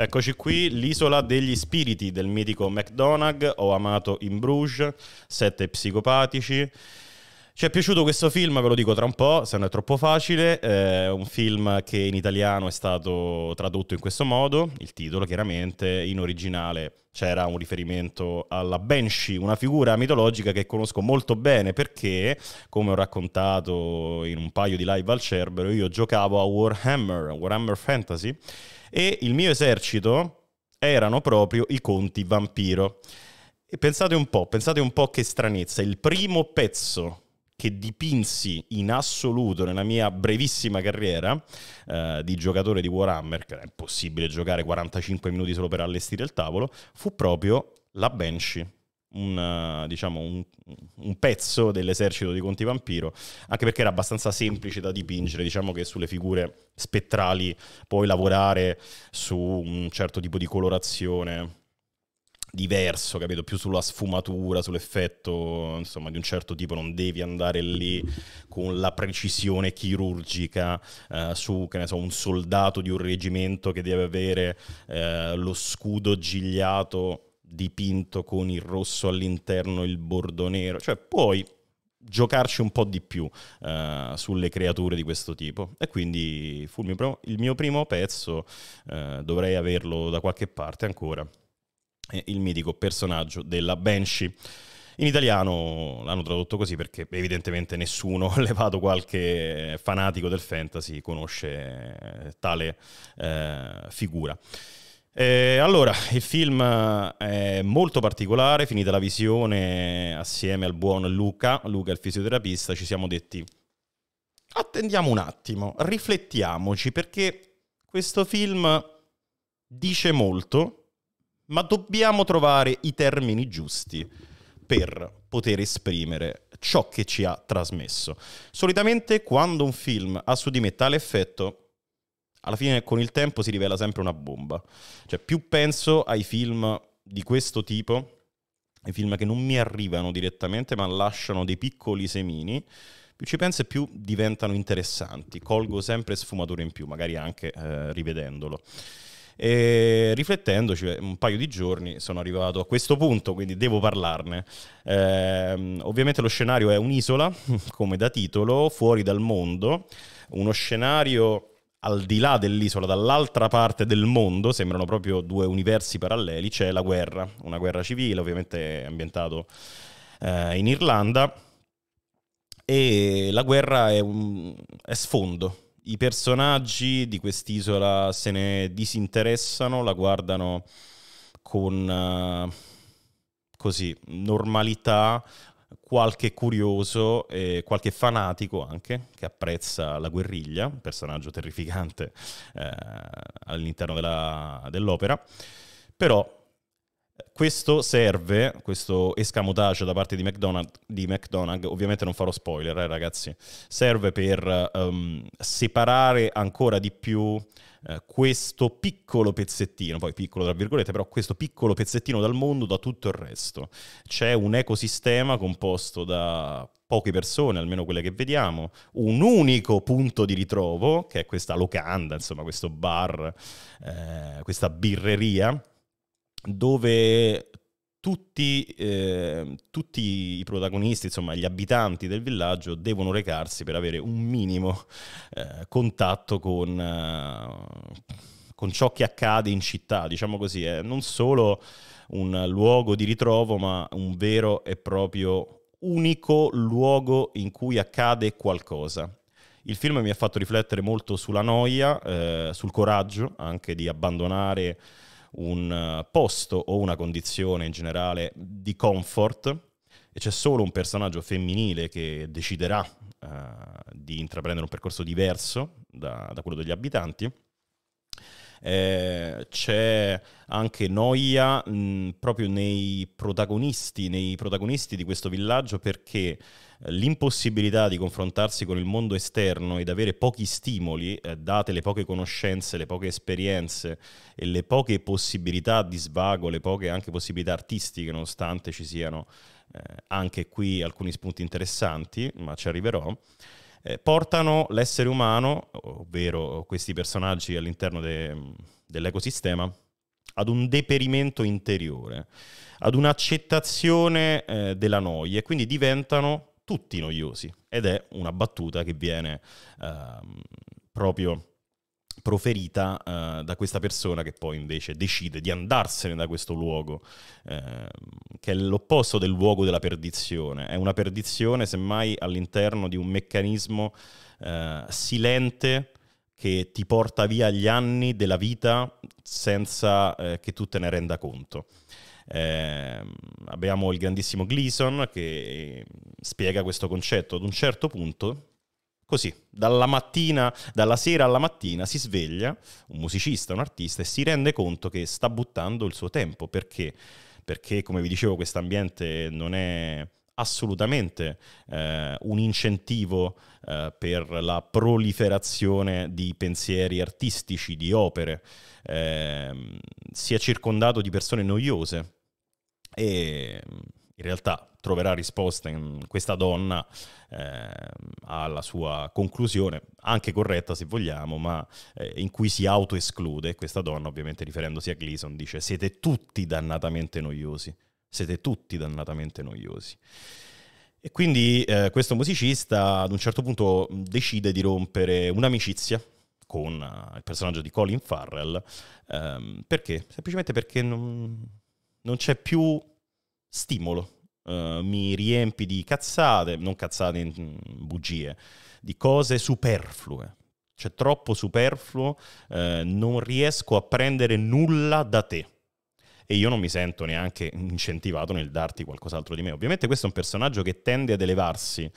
Eccoci qui, l'isola degli spiriti del mitico McDonagh, ho amato in Bruges, sette psicopatici. Ci è piaciuto questo film, ve lo dico tra un po', se non è troppo facile. È eh, un film che in italiano è stato tradotto in questo modo, il titolo chiaramente, in originale c'era un riferimento alla Banshee, una figura mitologica che conosco molto bene perché, come ho raccontato in un paio di live al Cerbero, io giocavo a Warhammer, Warhammer Fantasy, e il mio esercito erano proprio i conti vampiro. E pensate un po', pensate un po' che stranezza, il primo pezzo che dipinsi in assoluto nella mia brevissima carriera eh, di giocatore di Warhammer, che è possibile giocare 45 minuti solo per allestire il tavolo, fu proprio la Banshee. Un, eh, diciamo, un, un, pezzo dell'esercito di Conti Vampiro, anche perché era abbastanza semplice da dipingere, diciamo che sulle figure spettrali puoi lavorare su un certo tipo di colorazione, diverso, capito? Più sulla sfumatura, sull'effetto, insomma, di un certo tipo, non devi andare lì con la precisione chirurgica eh, su, che ne so, un soldato di un reggimento che deve avere eh, lo scudo gigliato dipinto con il rosso all'interno, il bordo nero, cioè puoi giocarci un po' di più uh, sulle creature di questo tipo. E quindi fu il mio, il mio primo pezzo, uh, dovrei averlo da qualche parte ancora il mitico personaggio della Banshee. In italiano l'hanno tradotto così perché evidentemente nessuno, levato qualche fanatico del fantasy, conosce eh, tale eh, figura. Eh, allora, il film è molto particolare, finita la visione assieme al buon Luca, Luca il fisioterapista, ci siamo detti attendiamo un attimo, riflettiamoci perché questo film dice molto ma dobbiamo trovare i termini giusti per poter esprimere ciò che ci ha trasmesso. Solitamente quando un film ha su di me tale effetto, alla fine con il tempo si rivela sempre una bomba. Cioè, più penso ai film di questo tipo, ai film che non mi arrivano direttamente, ma lasciano dei piccoli semini, più ci penso e più diventano interessanti. Colgo sempre sfumature in più, magari anche eh, rivedendolo. E riflettendoci un paio di giorni sono arrivato a questo punto, quindi devo parlarne. Eh, ovviamente lo scenario è un'isola, come da titolo, fuori dal mondo, uno scenario al di là dell'isola, dall'altra parte del mondo, sembrano proprio due universi paralleli, c'è la guerra, una guerra civile, ovviamente ambientato eh, in Irlanda, e la guerra è, un, è sfondo i personaggi di quest'isola se ne disinteressano, la guardano con eh, così, normalità, qualche curioso e qualche fanatico anche che apprezza la guerriglia, un personaggio terrificante eh, all'interno della, dell'opera, però questo serve, questo escamotage da parte di McDonald's, di McDonald's ovviamente non farò spoiler eh, ragazzi, serve per um, separare ancora di più eh, questo piccolo pezzettino, poi piccolo tra virgolette, però questo piccolo pezzettino dal mondo da tutto il resto. C'è un ecosistema composto da poche persone, almeno quelle che vediamo, un unico punto di ritrovo, che è questa locanda, insomma questo bar, eh, questa birreria dove tutti, eh, tutti, i protagonisti, insomma gli abitanti del villaggio, devono recarsi per avere un minimo eh, contatto con, eh, con, ciò che accade in città, diciamo così, è eh. non solo un luogo di ritrovo, ma un vero e proprio unico luogo in cui accade qualcosa. Il film mi ha fatto riflettere molto sulla noia, eh, sul coraggio anche di abbandonare un eh, posto o una condizione in generale di comfort e c'è solo un personaggio femminile che deciderà uh, di intraprendere un percorso diverso da, da quello degli abitanti eh, c'è anche noia mh, mm, proprio nei protagonisti, nei protagonisti di questo villaggio perché eh, l'impossibilità di confrontarsi con il mondo esterno ed avere pochi stimoli, eh, date le poche conoscenze, le poche esperienze e le poche possibilità di svago, le poche anche possibilità artistiche, nonostante ci siano eh, anche qui alcuni spunti interessanti, ma ci arriverò eh, portano l'essere umano, ovvero questi personaggi all'interno de, dell'ecosistema, ad un deperimento interiore, ad un'accettazione eh, della noia e quindi diventano tutti noiosi. Ed è una battuta che viene eh, proprio proferita eh, da questa persona che poi invece decide di andarsene da questo luogo, eh, che è l'opposto del luogo della perdizione, è una perdizione semmai all'interno di un meccanismo eh, silente che ti porta via gli anni della vita senza eh, che tu te ne renda conto. Eh, abbiamo il grandissimo Gleason che eh, spiega questo concetto ad un certo punto Così, dalla mattina, dalla sera alla mattina si sveglia un musicista, un artista e si rende conto che sta buttando il suo tempo perché, perché come vi dicevo, questo ambiente non è assolutamente eh, un incentivo eh, per la proliferazione di pensieri artistici, di opere. Eh, si è circondato di persone noiose e in realtà troverà risposta in questa donna eh, alla sua conclusione, anche corretta se vogliamo, ma eh, in cui si autoesclude. Questa donna, ovviamente riferendosi a Gleason, dice siete tutti dannatamente noiosi, siete tutti dannatamente noiosi. E quindi eh, questo musicista ad un certo punto decide di rompere un'amicizia con eh, il personaggio di Colin Farrell, ehm, perché? Semplicemente perché non, non c'è più stimolo eh, mi riempi di cazzate, non cazzate, mm, bugie, di cose superflue. Cioè, troppo superfluo, eh, non riesco a prendere nulla da te. E io non mi sento neanche incentivato nel darti qualcos'altro di me. Ovviamente questo è un personaggio che tende ad elevarsi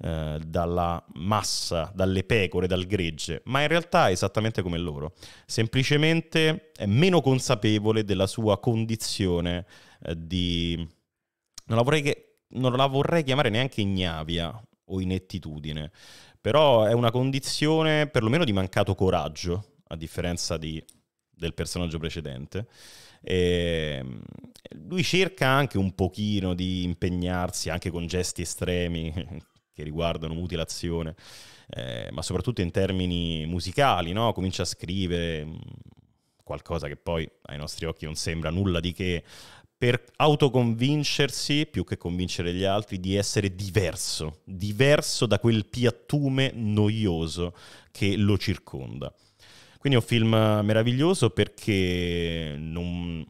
eh, dalla massa, dalle pecore, dal gregge, ma in realtà è esattamente come loro. Semplicemente è meno consapevole della sua condizione eh, di non la vorrei, che, non la vorrei chiamare neanche ignavia o inettitudine, però è una condizione perlomeno di mancato coraggio, a differenza di, del personaggio precedente. E ehm, lui cerca anche un pochino di impegnarsi, anche con gesti estremi che riguardano mutilazione, eh, ma soprattutto in termini musicali, no? comincia a scrivere mm, qualcosa che poi ai nostri occhi non sembra nulla di che, per autoconvincersi, più che convincere gli altri, di essere diverso, diverso da quel piattume noioso che lo circonda. Quindi è un film meraviglioso perché non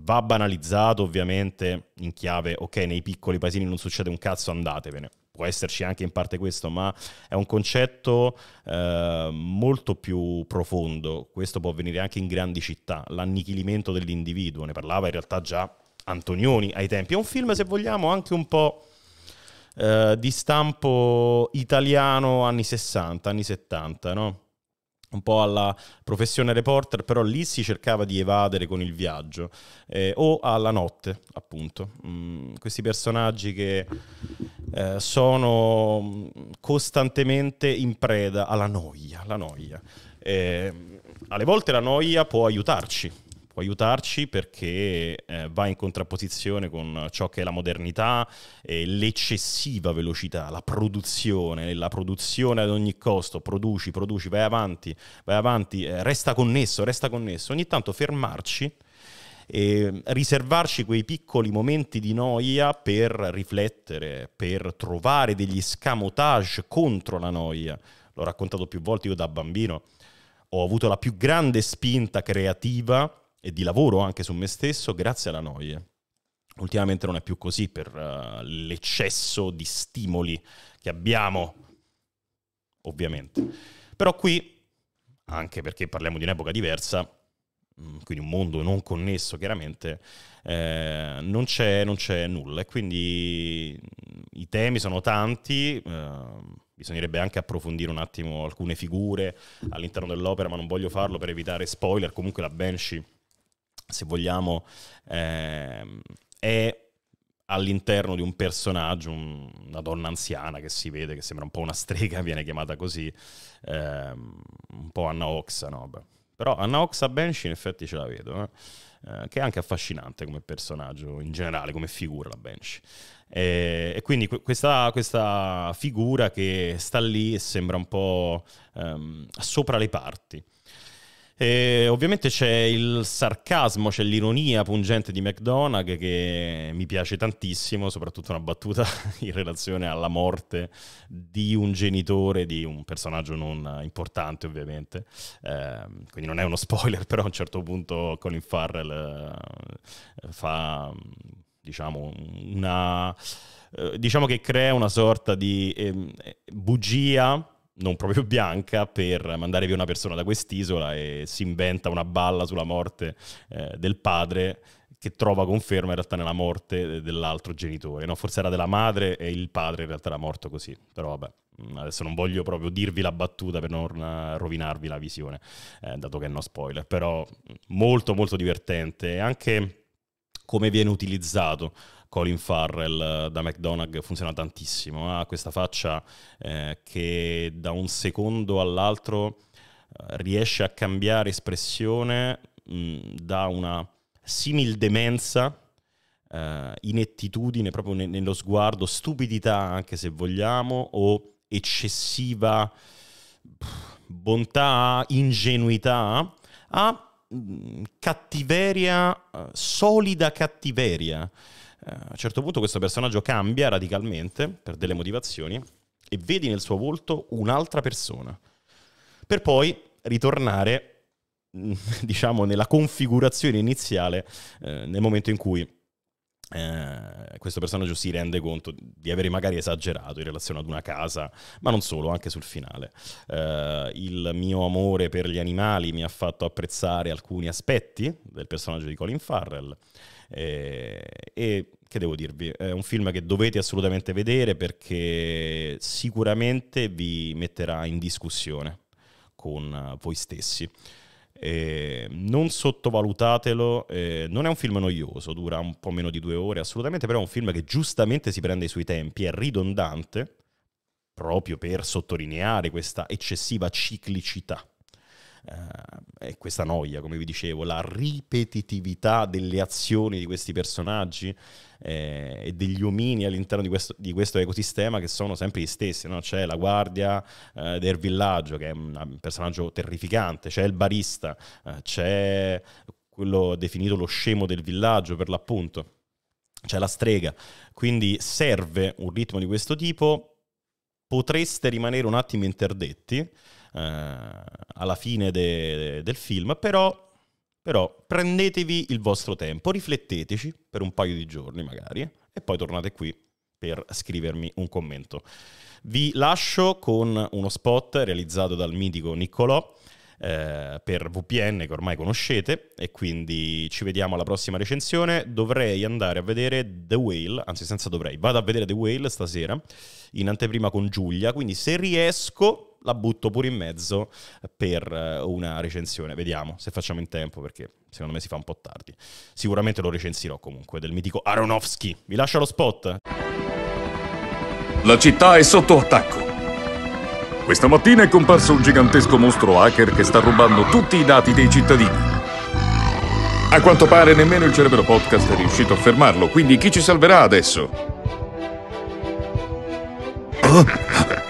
va banalizzato ovviamente in chiave, ok, nei piccoli paesini non succede un cazzo, andatevene. Può esserci anche in parte questo, ma è un concetto eh, molto più profondo. Questo può avvenire anche in grandi città, l'annichilimento dell'individuo. Ne parlava in realtà già Antonioni ai tempi. È un film, se vogliamo, anche un po' eh, di stampo italiano anni 60, anni 70, no? un po' alla professione reporter, però lì si cercava di evadere con il viaggio, eh, o alla notte, appunto. Mm, questi personaggi che eh, sono mm, costantemente in preda alla noia, alla noia. Eh, alle volte la noia può aiutarci, può aiutarci perché eh, va in contrapposizione con ciò che è la modernità e l'eccessiva velocità, la produzione, la produzione ad ogni costo, produci, produci, vai avanti, vai avanti, eh, resta connesso, resta connesso. Ogni tanto fermarci e riservarci quei piccoli momenti di noia per riflettere, per trovare degli scamotage contro la noia. L'ho raccontato più volte io da bambino. Ho avuto la più grande spinta creativa e di lavoro anche su me stesso grazie alla noia. Ultimamente non è più così per uh, l'eccesso di stimoli che abbiamo, ovviamente. Però qui, anche perché parliamo di un'epoca diversa, mm, quindi un mondo non connesso chiaramente, eh, non, c'è, non, c'è, nulla. E quindi mm, i temi sono tanti, eh, bisognerebbe anche approfondire un attimo alcune figure all'interno dell'opera, ma non voglio farlo per evitare spoiler, comunque la Banshee se vogliamo, eh, è all'interno di un personaggio, un, una donna anziana che si vede, che sembra un po' una strega, viene chiamata così, eh, un po' Anna Oxa, no? Beh. Però Anna Oxa Benshi in effetti ce la vedo, eh. eh? che è anche affascinante come personaggio in generale, come figura la Benshi. E, e quindi questa, questa, figura che sta lì e sembra un po' ehm, sopra le parti. E ovviamente c'è il sarcasmo, c'è l'ironia pungente di McDonagh che mi piace tantissimo, soprattutto una battuta in relazione alla morte di un genitore, di un personaggio non importante ovviamente, eh, quindi non è uno spoiler, però a un certo punto Colin Farrell eh, fa diciamo una... Eh, diciamo che crea una sorta di ehm, eh, bugia non proprio bianca per mandare via una persona da quest'isola e si inventa una balla sulla morte eh, del padre che trova conferma in realtà nella morte eh, dell'altro genitore, no? forse era della madre e il padre in realtà era morto così, però vabbè. Mm, adesso non voglio proprio dirvi la battuta per non eh, rovinarvi la visione, eh, dato che è no spoiler, però mm, molto molto divertente anche come viene utilizzato Colin Farrell eh, da McDonagh funziona tantissimo, ha questa faccia eh, che da un secondo all'altro eh, riesce a cambiare espressione mh, da una simil demenza Uh, inettitudine proprio ne- nello sguardo, stupidità anche se vogliamo, o eccessiva pff, bontà, ingenuità, a mh, cattiveria, solida cattiveria. Eh, a un certo punto questo personaggio cambia radicalmente per delle motivazioni e vedi nel suo volto un'altra persona, per poi ritornare diciamo nella configurazione iniziale eh, nel momento in cui eh, questo personaggio si rende conto di avere magari esagerato in relazione ad una casa, ma non solo, anche sul finale. Eh, il mio amore per gli animali mi ha fatto apprezzare alcuni aspetti del personaggio di Colin Farrell eh, e che devo dirvi, è un film che dovete assolutamente vedere perché sicuramente vi metterà in discussione con eh, voi stessi. Eh, non sottovalutatelo, eh, non è un film noioso, dura un po' meno di due ore assolutamente, però è un film che giustamente si prende i suoi tempi, è ridondante proprio per sottolineare questa eccessiva ciclicità eh, è questa noia, come vi dicevo, la ripetitività delle azioni di questi personaggi eh, e degli omini all'interno di questo, di questo, ecosistema che sono sempre gli stessi. No? C'è la guardia eh, del villaggio, che è un, personaggio terrificante, c'è il barista, eh, c'è quello definito lo scemo del villaggio, per l'appunto, c'è la strega. Quindi serve un ritmo di questo tipo. Potreste rimanere un attimo interdetti eh, alla fine de, del film, però, però prendetevi il vostro tempo, rifletteteci per un paio di giorni magari e poi tornate qui per scrivermi un commento. Vi lascio con uno spot realizzato dal mitico Niccolò eh, per VPN che ormai conoscete e quindi ci vediamo alla prossima recensione. Dovrei andare a vedere The Whale, anzi senza dovrei, vado a vedere The Whale stasera in anteprima con Giulia, quindi se riesco la butto pure in mezzo per eh, una recensione. Vediamo se facciamo in tempo perché secondo me si fa un po' tardi. Sicuramente lo recensirò comunque del mitico Aronofsky. Vi lascio lo spot. La città è sotto attacco. Questa mattina è comparso un gigantesco mostro hacker che sta rubando tutti i dati dei cittadini. A quanto pare nemmeno il Cerebro Podcast è riuscito a fermarlo, quindi chi ci salverà adesso? Oh.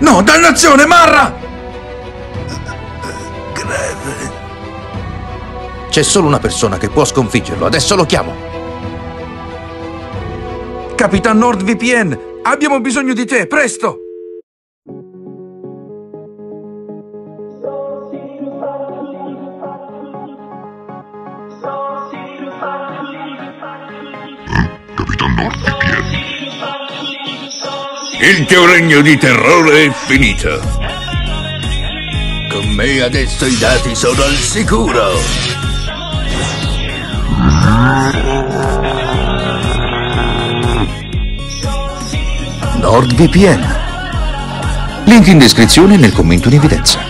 No, dannazione, Marra! Greve. C'è solo una persona che può sconfiggerlo, adesso lo chiamo. Capitan NordVPN, abbiamo bisogno di te, presto! Capitan NordVPN? Il tuo regno di terrore è finito. Con me adesso i dati sono al sicuro. NordVPN. Link in descrizione e nel commento in evidenza.